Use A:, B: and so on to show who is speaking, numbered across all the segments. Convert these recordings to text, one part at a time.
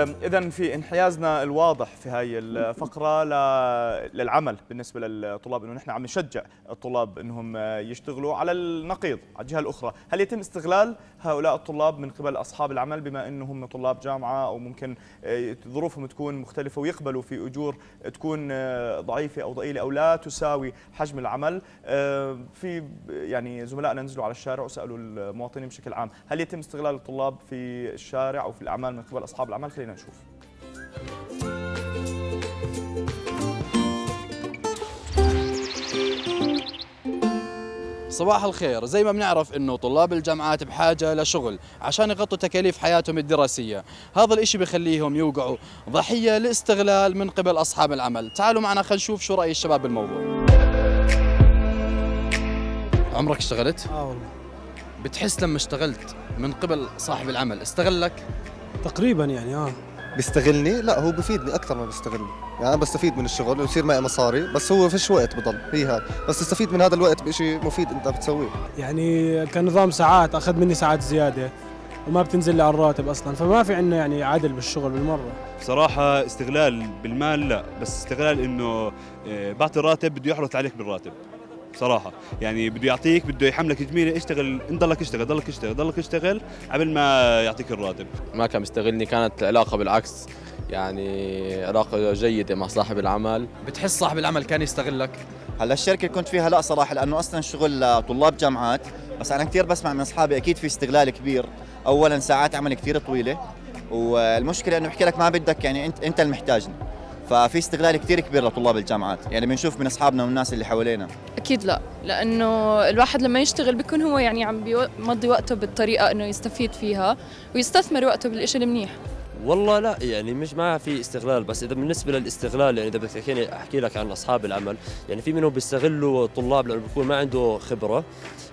A: um, اذا في انحيازنا الواضح في هاي الفقره للعمل بالنسبه للطلاب انه نحن عم نشجع الطلاب انهم يشتغلوا على النقيض على الجهه الاخرى هل يتم استغلال هؤلاء الطلاب من قبل اصحاب العمل بما انهم طلاب جامعه او ممكن آه، ظروفهم تكون مختلفه ويقبلوا في اجور تكون آه، ضعيفه او ضئيله او لا تساوي حجم العمل آه، في يعني زملائنا نزلوا على الشارع وسالوا المواطنين بشكل عام هل يتم استغلال الطلاب في الشارع او في الاعمال من قبل اصحاب العمل خلينا نشوف صباح الخير زي ما بنعرف انه طلاب الجامعات بحاجه لشغل عشان يغطوا تكاليف حياتهم الدراسيه هذا الاشي بخليهم يوقعوا ضحيه لاستغلال من قبل اصحاب العمل تعالوا معنا خلينا نشوف شو راي الشباب بالموضوع عمرك اشتغلت اه والله بتحس لما اشتغلت من قبل صاحب العمل استغلك تقريبا يعني اه بيستغلني لا هو بفيدني اكثر ما بيستغلني يعني انا بستفيد من الشغل ويصير معي مصاري بس هو فيش وقت بضل هي هذا بس تستفيد من هذا الوقت بشيء مفيد انت بتسويه يعني كان نظام ساعات اخذ مني ساعات زياده وما بتنزل لي على الراتب اصلا فما في عندنا يعني عدل بالشغل بالمره بصراحه استغلال بالمال لا بس استغلال انه آه، بعطي راتب بده يحرث عليك بالراتب بصراحه يعني بده يعطيك بده يحملك جميله اشتغل انت ضلك اشتغل ضلك اشتغل ضلك اشتغل قبل ما يعطيك الراتب ما كان مستغلني كانت العلاقه بالعكس يعني علاقه جيده مع صاحب العمل بتحس صاحب العمل كان يستغلك
B: هلا الشركه اللي كنت فيها لا صراحه لانه اصلا شغل لطلاب جامعات بس انا كثير بسمع من اصحابي اكيد في استغلال كبير اولا ساعات عمل كثير طويله والمشكله انه بحكي لك ما بدك يعني انت انت المحتاجني ففي استغلال كثير كبير لطلاب الجامعات يعني بنشوف من اصحابنا والناس اللي حوالينا
A: اكيد لا لانه الواحد لما يشتغل بيكون هو يعني عم بيمضي وقته بالطريقه انه يستفيد فيها ويستثمر وقته بالشيء المنيح
B: والله لا يعني مش ما في استغلال بس اذا بالنسبه للاستغلال يعني اذا بدك تحكيني احكي لك عن اصحاب العمل يعني في منهم بيستغلوا الطلاب لانه بيكون ما عنده خبره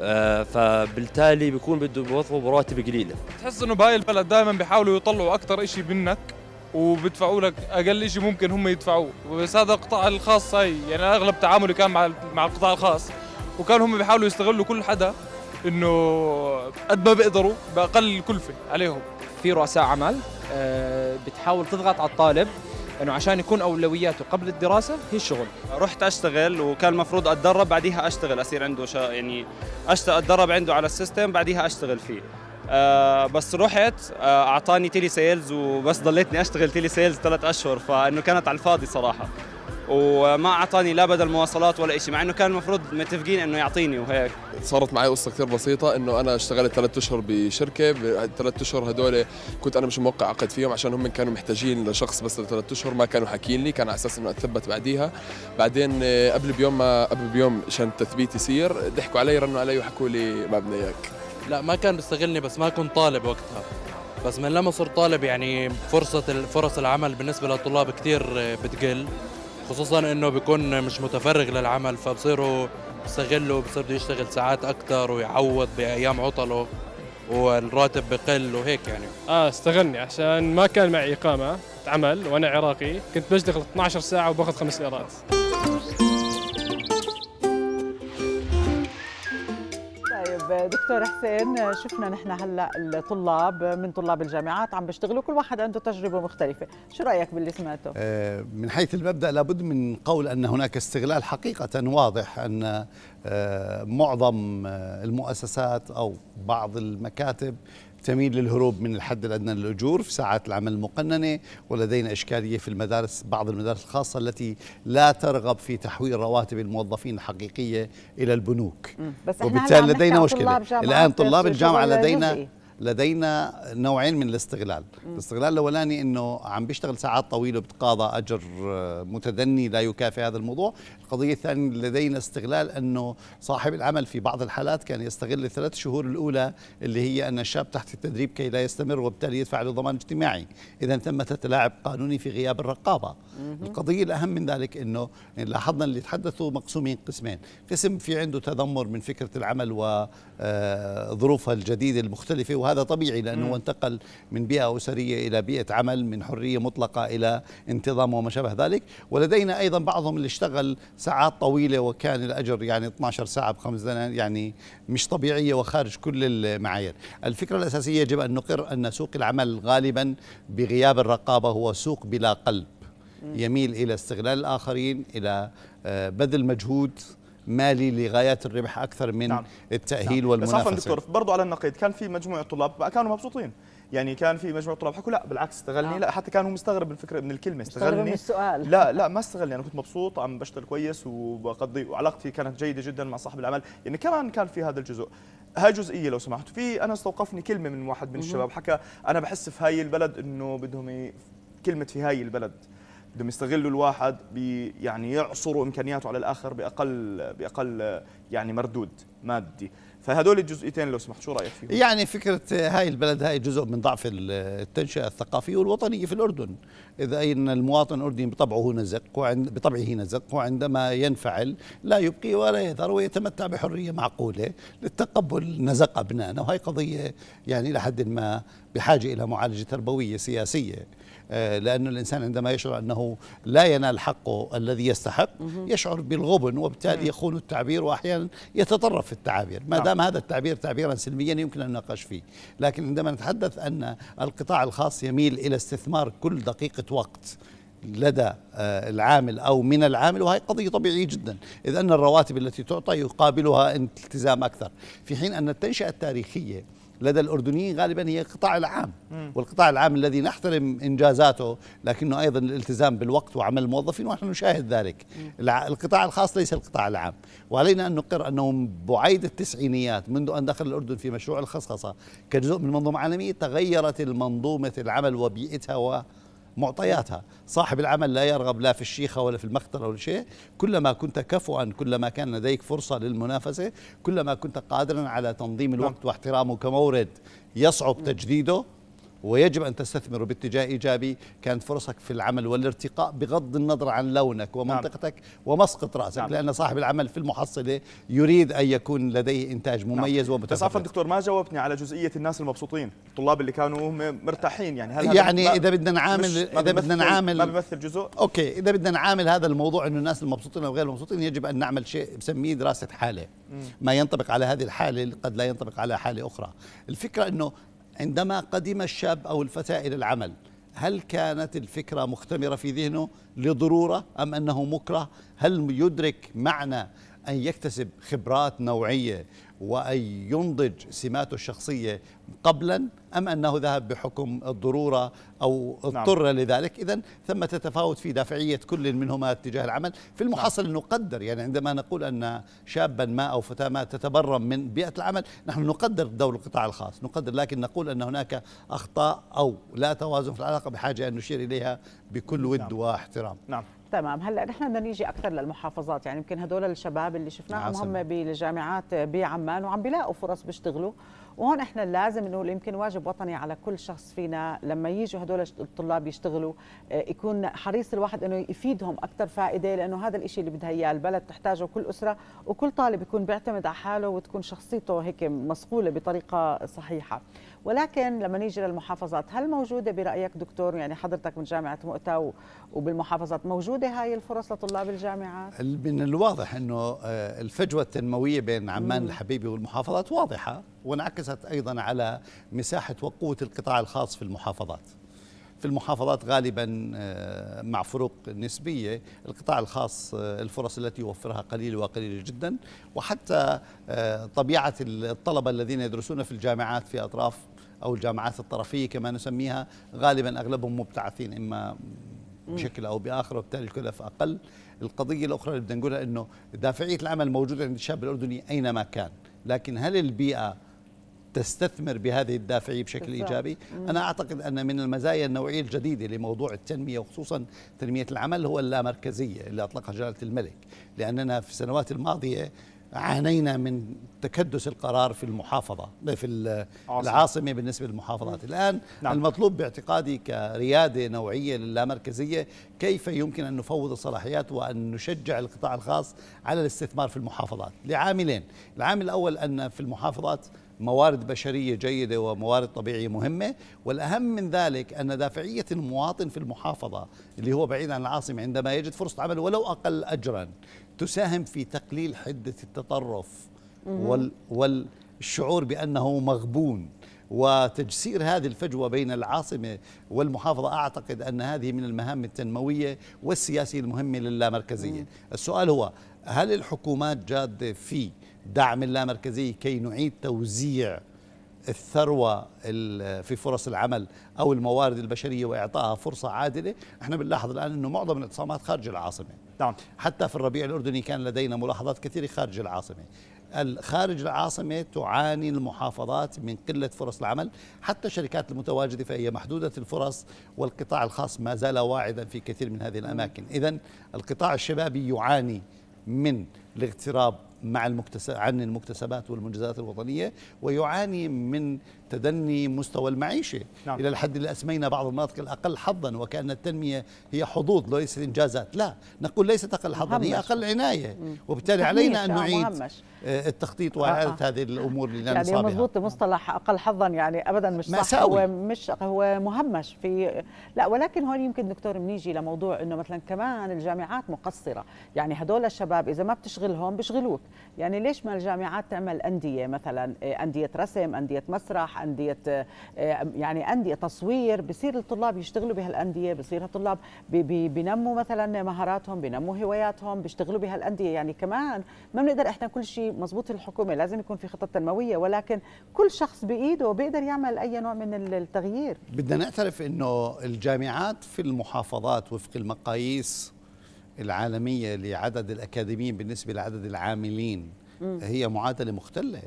B: آه فبالتالي بيكون بده
A: بوظفه براتب قليله
C: بتحس انه بهاي البلد دائما
A: بيحاولوا يطلعوا اكثر شيء منك
C: وبدفعوا لك اقل شيء ممكن هم يدفعوه بس هذا القطاع الخاص هي يعني اغلب تعاملي كان مع
A: مع القطاع الخاص وكانوا هم بيحاولوا يستغلوا كل حدا انه قد ما بيقدروا باقل كلفه عليهم في رؤساء عمل آه، بتحاول تضغط على الطالب انه عشان يكون اولوياته قبل الدراسه هي الشغل رحت اشتغل وكان المفروض اتدرب بعديها اشتغل اصير عنده شا يعني اتدرب عنده على السيستم بعديها اشتغل فيه آه بس رحت آه اعطاني تيلي سيلز وبس ضليتني اشتغل تيلي سيلز ثلاث اشهر فانه كانت على الفاضي صراحه وما اعطاني لا بدل مواصلات ولا شيء مع انه كان المفروض متفقين انه يعطيني وهيك صارت معي قصه كثير بسيطه انه انا اشتغلت ثلاث اشهر بشركه ثلاث اشهر هدول كنت انا مش موقع عقد فيهم عشان هم كانوا محتاجين لشخص بس لثلاث اشهر ما كانوا حاكين لي كان على اساس انه اتثبت بعديها بعدين آه، قبل بيوم ما قبل بيوم عشان التثبيت يصير ضحكوا علي رنوا علي وحكوا لي ما بدنا اياك لا ما كان بيستغلني بس ما كنت طالب وقتها بس من لما صرت طالب يعني فرصة فرص العمل بالنسبة للطلاب كثير آه، بتقل خصوصا انه بيكون مش متفرغ للعمل فبصيروا بيستغلوا بصير بده يشتغل ساعات اكثر ويعوض بايام عطله والراتب بقل وهيك يعني اه استغلني عشان ما كان معي اقامه عمل وانا عراقي كنت بشتغل 12 ساعه وباخذ خمس ليرات
C: طيب دكتور حسين شفنا نحن هلا الطلاب من طلاب الجامعات عم بيشتغلوا كل واحد عنده تجربه مختلفه شو رايك باللي سمعته
B: آه، من حيث المبدا لابد من قول ان هناك استغلال حقيقه واضح ان آه، معظم آه، المؤسسات او بعض المكاتب تميل للهروب من الحد الأدنى للأجور في ساعات العمل المقننة ولدينا إشكالية في المدارس بعض المدارس الخاصة التي لا ترغب في تحويل رواتب الموظفين الحقيقية إلى البنوك بس وبالتالي لدينا مشكلة الآن طلاب الجامعة لدينا لدينا نوعين من الاستغلال م. الاستغلال الاولاني انه عم بيشتغل ساعات طويله بتقاضى اجر آه، متدني لا يكافئ هذا الموضوع القضيه الثانيه لدينا استغلال انه صاحب العمل في بعض الحالات كان يستغل الثلاث شهور الاولى اللي هي ان الشاب تحت التدريب كي لا يستمر وبالتالي يدفع له ضمان اجتماعي اذا ثمه تلاعب قانوني في غياب الرقابه م. القضيه الاهم من ذلك انه لاحظنا اللي تحدثوا مقسومين قسمين قسم في عنده تذمر من فكره العمل وظروفها آه، الجديده المختلفه وهذا طبيعي لأنه انتقل من بيئة أسرية إلى بيئة عمل من حرية مطلقة إلى انتظام وما شابه ذلك ولدينا أيضا بعضهم اللي اشتغل ساعات طويلة وكان الأجر يعني 12 ساعة بخمس دنانير يعني مش طبيعية وخارج كل المعايير الفكرة الأساسية يجب أن نقر أن سوق العمل غالبا بغياب الرقابة هو سوق بلا قلب يميل إلى استغلال الآخرين إلى آه، بذل مجهود مالي لغايات الربح اكثر من نعم. التاهيل نعم. والمنافسه بس عفوا دكتور
A: برضه على النقيض كان في مجموعه طلاب كانوا مبسوطين يعني كان في مجموعه طلاب حكوا لا بالعكس استغلني آه. نعم. لا حتى كان هو مستغرب من الفكره من الكلمه استغلني من السؤال لا لا ما استغلني انا كنت مبسوط عم بشتغل كويس وبقضي وعلاقتي كانت جيده جدا مع صاحب العمل يعني كمان كان في هذا الجزء هاي جزئية لو سمحت في أنا استوقفني كلمة من واحد من الشباب حكى أنا بحس في هاي البلد إنه بدهم كلمة في هاي البلد بدهم يستغلوا الواحد يعني يعصروا امكانياته على الاخر باقل باقل يعني مردود مادي فهدول الجزئيتين لو سمحت شو رايك فيهم يعني
B: فكره هاي البلد هاي جزء من ضعف التنشئه الثقافيه والوطنيه في الاردن اذا ان المواطن الاردني بطبعه نزق وعند بطبعه نزق وعندما ينفعل لا يبقي ولا يذر ويتمتع بحريه معقوله للتقبل نزق ابنائنا وهي قضيه يعني الى حد ما بحاجه الى معالجه تربويه سياسيه آه، لأن الإنسان عندما يشعر أنه لا ينال حقه الذي يستحق يشعر بالغبن وبالتالي يخون التعبير وأحيانا يتطرف في التعابير ما نعم. دام هذا التعبير تعبيرا سلميا يمكن أن نناقش فيه لكن عندما نتحدث أن القطاع الخاص يميل إلى استثمار كل دقيقة وقت لدى آه، العامل او من العامل وهي قضيه طبيعيه جدا اذ ان الرواتب التي تعطى يقابلها التزام اكثر في حين ان التنشئه التاريخيه لدى الأردنيين غالبا هي القطاع العام م. والقطاع العام الذي نحترم إنجازاته لكنه أيضا الالتزام بالوقت وعمل الموظفين ونحن نشاهد ذلك م. القطاع الخاص ليس القطاع العام وعلينا أن نقر أنه بعيد التسعينيات منذ أن دخل الأردن في مشروع الخصخصة كجزء من منظومة عالمية تغيرت المنظومة العمل وبيئتها و معطياتها صاحب العمل لا يرغب لا في الشيخة ولا في المختر ولا شيء كلما كنت كفوا كلما كان لديك فرصة للمنافسة كلما كنت قادرا على تنظيم الوقت واحترامه كمورد يصعب تجديده ويجب أن تستثمر باتجاه إيجابي كانت فرصك في العمل والارتقاء بغض النظر عن لونك ومنطقتك نعم. ومسقط رأسك نعم. لأن صاحب العمل في المحصلة يريد أن يكون لديه إنتاج نعم. مميز نعم. ومتفرد بس عفوا دكتور ما جاوبتني على
A: جزئية الناس المبسوطين الطلاب اللي كانوا مرتاحين يعني هل يعني إذا
B: بدنا نعامل إذا بدنا نعامل ما بيمثل جزء أوكي إذا بدنا نعامل هذا الموضوع أنه الناس المبسوطين أو غير المبسوطين يجب أن نعمل شيء بسميه دراسة حالة ما ينطبق على هذه الحالة قد لا ينطبق على حالة أخرى الفكرة أنه عندما قدم الشاب أو الفتاة إلى العمل هل كانت الفكرة مختمرة في ذهنه لضرورة أم أنه مكره هل يدرك معنى أن يكتسب خبرات نوعية وأن ينضج سماته الشخصية قبلا أم أنه ذهب بحكم الضرورة أو نعم. اضطر نعم. لذلك إذا ثمة تفاوت في دافعية كل منهما اتجاه العمل في المحصل نعم. نقدر يعني عندما نقول أن شابا ما أو فتاة ما تتبرم من بيئة العمل نحن نقدر دور القطاع الخاص نقدر لكن نقول أن هناك أخطاء أو لا توازن في العلاقة بحاجة أن نشير إليها بكل ود نعم. واحترام نعم
C: تمام هلا نحن بدنا نيجي اكثر للمحافظات يعني يمكن هدول الشباب اللي شفناهم هم بالجامعات بعمان وعم بيلاقوا فرص بيشتغلوا وهون احنا لازم نقول يمكن واجب وطني على كل شخص فينا لما يجوا هدول الطلاب يشتغلوا آه، يكون حريص الواحد انه يفيدهم اكثر فائده لانه هذا الشيء اللي بدها اياه البلد تحتاجه كل اسره وكل طالب يكون بيعتمد على حاله وتكون شخصيته هيك مصقوله بطريقه صحيحه ولكن لما نيجي للمحافظات هل موجوده برايك دكتور يعني حضرتك من جامعه مؤتة وبالمحافظات موجوده هاي الفرص لطلاب الجامعات
B: من الواضح انه آه، الفجوه التنمويه بين عمان الحبيبي والمحافظات واضحه وانعكس انعكست أيضا على مساحة وقوة القطاع الخاص في المحافظات في المحافظات غالبا آه، مع فروق نسبية القطاع الخاص آه، الفرص التي يوفرها قليلة وقليلة جدا وحتى آه، طبيعة الطلبة الذين يدرسون في الجامعات في أطراف أو الجامعات الطرفية كما نسميها غالبا أغلبهم مبتعثين إما بشكل او باخر وبالتالي الكلف اقل القضيه الاخرى اللي بدنا نقولها انه دافعيه العمل موجوده عند الشاب الاردني اينما كان لكن هل البيئه تستثمر بهذه الدافعية بشكل بالزبط. إيجابي أنا أعتقد أن من المزايا النوعية الجديدة لموضوع التنمية وخصوصا تنمية العمل هو اللامركزية اللي أطلقها جلالة الملك لأننا في السنوات الماضية عانينا من تكدس القرار في المحافظة في العاصمة بالنسبة للمحافظات الآن نعم. المطلوب باعتقادي كريادة نوعية للامركزية كيف يمكن أن نفوض الصلاحيات وأن نشجع القطاع الخاص على الاستثمار في المحافظات لعاملين العامل الأول أن في المحافظات موارد بشرية جيدة وموارد طبيعية مهمة والأهم من ذلك أن دافعية المواطن في المحافظة اللي هو بعيد عن العاصمة عندما يجد فرصة عمل ولو أقل أجرا تساهم في تقليل حدة التطرف وال والشعور بأنه مغبون وتجسير هذه الفجوة بين العاصمة والمحافظة أعتقد أن هذه من المهام التنموية والسياسية المهمة للامركزية السؤال هو هل الحكومات جادة في دعم اللامركزي كي نعيد توزيع الثروة في فرص العمل أو الموارد البشرية وإعطائها فرصة عادلة احنا بنلاحظ الآن أنه معظم الاعتصامات خارج العاصمة نعم. حتى في الربيع الأردني كان لدينا ملاحظات كثيرة خارج العاصمة خارج العاصمة تعاني المحافظات من قلة فرص العمل حتى الشركات المتواجدة فهي محدودة الفرص والقطاع الخاص ما زال واعدا في كثير من هذه الأماكن إذا القطاع الشبابي يعاني من الاغتراب مع المكتسب عن المكتسبات والمنجزات الوطنية ويعاني من تدني مستوى المعيشة نعم. إلى الحد اللي أسمينا بعض المناطق الأقل حظا وكأن التنمية هي حظوظ ليست إنجازات لا نقول ليست أقل حظا هي أقل عناية وبالتالي علينا أن نعيد آه، التخطيط وإعادة آه. آه. هذه الأمور اللي يعني مضبوط
C: مصطلح أقل حظا يعني أبدا مش صح هو مش هو مهمش في لا ولكن هون يمكن دكتور بنيجي لموضوع أنه مثلا كمان الجامعات مقصرة يعني هدول الشباب إذا ما بتشغلهم بيشغلوك يعني ليش ما الجامعات تعمل أندية مثلا آه، أندية رسم أندية مسرح انديه آه، يعني انديه تصوير بصير الطلاب يشتغلوا بهالانديه بصير الطلاب بينموا مثلا مهاراتهم بينموا هواياتهم بيشتغلوا بهالانديه يعني كمان ما بنقدر احنا كل شيء مزبوط الحكومه لازم يكون في خطه تنمويه ولكن كل شخص بايده بيقدر يعمل اي نوع من التغيير
B: بدنا نعترف انه الجامعات في المحافظات وفق المقاييس العالميه لعدد الاكاديميين بالنسبه لعدد العاملين هي معادله مختله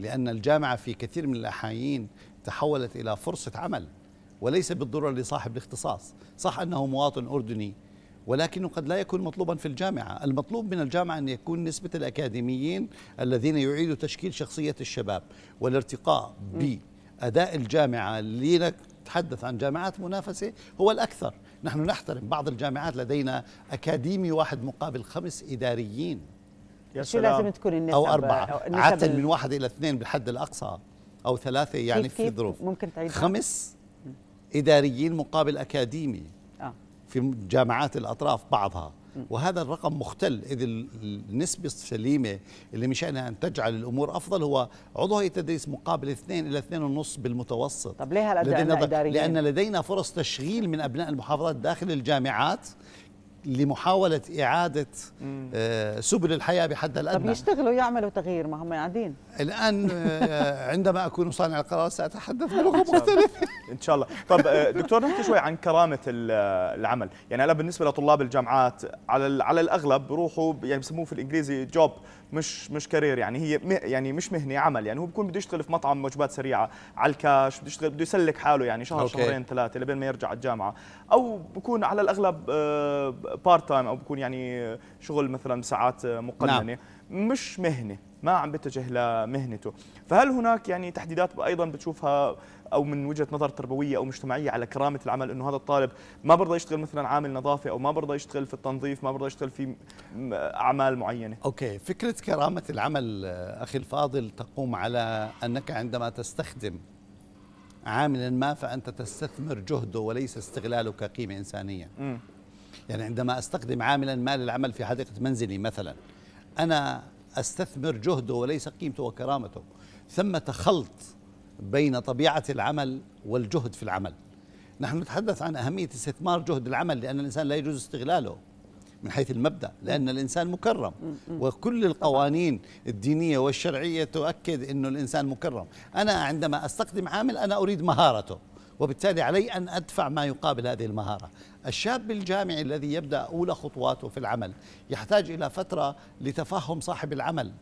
B: لأن الجامعة في كثير من الأحايين تحولت إلى فرصة عمل وليس بالضرورة لصاحب الاختصاص صح أنه مواطن أردني ولكنه قد لا يكون مطلوبا في الجامعة المطلوب من الجامعة أن يكون نسبة الأكاديميين الذين يعيدوا تشكيل شخصية الشباب والارتقاء بأداء الجامعة لنتحدث عن جامعات منافسة هو الأكثر نحن نحترم بعض الجامعات لدينا أكاديمي واحد مقابل خمس إداريين يا شو لازم تكون النسب او اربعه أو عاده من واحد الى اثنين بالحد الاقصى او ثلاثه يعني كيف في ظروف ممكن تعيد خمس اداريين مقابل اكاديمي آه. في جامعات الاطراف بعضها وهذا الرقم مختل إذ النسبة السليمة اللي مشانها أن تجعل الأمور أفضل هو عضو هيئة تدريس مقابل اثنين إلى اثنين ونص بالمتوسط طب ليه هالقد لدينا لأن لدينا فرص تشغيل من أبناء المحافظات داخل الجامعات لمحاولة إعادة آه، سبل الحياة بحد الأدنى طب يشتغلوا يعملوا تغيير ما هم قاعدين الآن آه، عندما أكون صانع القرار سأتحدث بلغة
A: مختلفة إن شاء الله طب آه، دكتور نحكي شوي عن كرامة العمل يعني انا بالنسبة لطلاب الجامعات على على الأغلب بروحوا يعني بسموه في الإنجليزي جوب مش مش كارير يعني هي يعني مش مهنه عمل يعني هو بيكون بده يشتغل في مطعم وجبات سريعه على الكاش بده يشتغل بده يسلك حاله يعني شهر أوكي. شهرين ثلاثه لبين ما يرجع الجامعه او بكون على الاغلب بارت تايم او بكون يعني شغل مثلا بساعات مقننه نعم. مش مهنه ما عم بتجه لمهنته فهل هناك يعني تحديدات ايضا بتشوفها او من وجهه نظر تربويه او مجتمعيه على كرامه العمل انه هذا الطالب ما برضى يشتغل مثلا
B: عامل نظافه او ما برضى يشتغل
A: في التنظيف ما برضى
B: يشتغل في اعمال معينه اوكي فكره كرامه العمل اخي الفاضل تقوم على انك عندما تستخدم عاملا ما فانت تستثمر جهده وليس استغلاله كقيمه انسانيه م. يعني عندما استخدم عاملا ما للعمل في حديقه منزلي مثلا انا استثمر جهده وليس قيمته وكرامته ثمة خلط بين طبيعة العمل والجهد في العمل نحن نتحدث عن أهمية استثمار جهد العمل لأن الإنسان لا يجوز استغلاله من حيث المبدأ لأن الإنسان مكرم وكل القوانين الدينية والشرعية تؤكد أنه الإنسان مكرم أنا عندما أستخدم عامل أنا أريد مهارته وبالتالي علي أن أدفع ما يقابل هذه المهارة الشاب الجامعي الذي يبدأ أولى خطواته في العمل يحتاج إلى فترة لتفهم صاحب العمل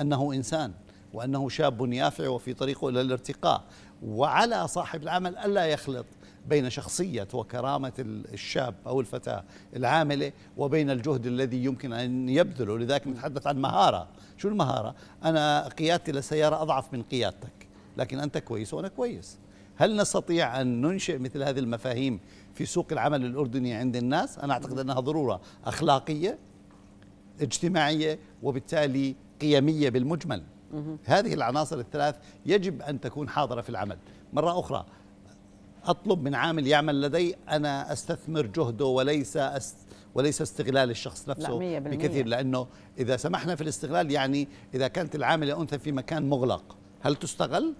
B: أنه إنسان وأنه شاب يافع وفي طريقه إلى الارتقاء وعلى صاحب العمل ألا يخلط بين شخصية وكرامة الشاب أو الفتاة العاملة وبين الجهد الذي يمكن أن يبذله لذلك نتحدث عن مهارة شو المهارة؟ أنا قيادتي للسيارة أضعف من قيادتك لكن أنت كويس وأنا كويس هل نستطيع أن ننشئ مثل هذه المفاهيم في سوق العمل الأردني عند الناس أنا أعتقد أنها ضرورة أخلاقية اجتماعية وبالتالي قيمية بالمجمل هذه العناصر الثلاث يجب أن تكون حاضرة في العمل مرة أخرى أطلب من عامل يعمل لدي أنا أستثمر جهده وليس أست وليس استغلال الشخص نفسه لا بكثير لأنه إذا سمحنا في الاستغلال يعني إذا كانت العاملة أنثى في مكان مغلق هل تستغل؟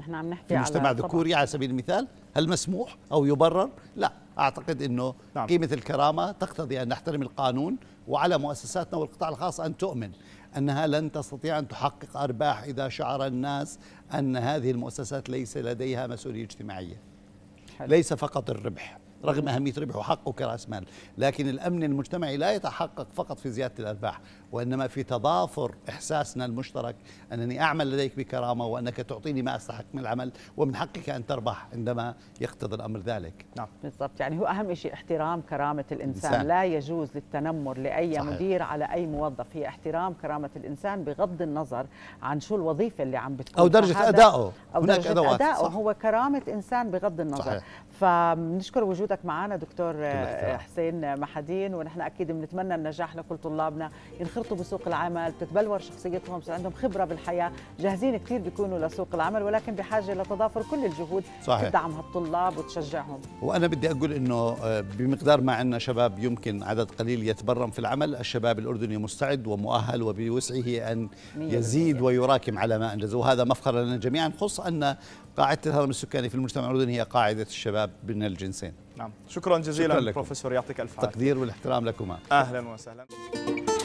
C: احنا عم نحكي في مجتمع على ذكوري
B: على سبيل المثال هل مسموح او يبرر لا اعتقد انه نعم. قيمه الكرامه تقتضي ان نحترم القانون وعلى مؤسساتنا والقطاع الخاص ان تؤمن انها لن تستطيع ان تحقق ارباح اذا شعر الناس ان هذه المؤسسات ليس لديها مسؤوليه اجتماعيه حل. ليس فقط الربح رغم أهمية ربحه وحقه كرأس مال لكن الأمن المجتمعي لا يتحقق فقط في زيادة الأرباح وإنما في تضافر إحساسنا المشترك أنني أعمل لديك بكرامة وأنك تعطيني ما أستحق من العمل ومن حقك أن تربح عندما يقتضي الأمر ذلك نعم بالضبط يعني هو أهم
C: شيء احترام كرامة الإنسان, لا يجوز للتنمر لأي صحيح. مدير على أي موظف هي احترام كرامة الإنسان بغض النظر عن شو الوظيفة اللي عم بتكون أو درجة أدائه
B: أو هناك درجة أدوات أدائه صح.
C: هو كرامة إنسان بغض النظر صحيح. فبنشكر وجودك معنا دكتور حسين محدين ونحن أكيد بنتمنى النجاح لكل طلابنا ينخر بيخطوا بسوق العمل بتتبلور شخصيتهم صار عندهم خبره بالحياه جاهزين كثير بيكونوا لسوق العمل ولكن بحاجه لتضافر كل الجهود صحيح. تدعم هالطلاب وتشجعهم
B: وانا بدي اقول انه آه، بمقدار ما عندنا شباب يمكن عدد قليل يتبرم في العمل الشباب الاردني مستعد ومؤهل وبوسعه ان يزيد ويراكم على ما انجز وهذا مفخر لنا جميعا خص ان قاعده الهرم السكاني في المجتمع الاردني هي قاعده الشباب بين الجنسين نعم شكرا جزيلا شكرا لكم. بروفيسور يعطيك الف عافيه التقدير والاحترام لكما
A: اهلا وسهلا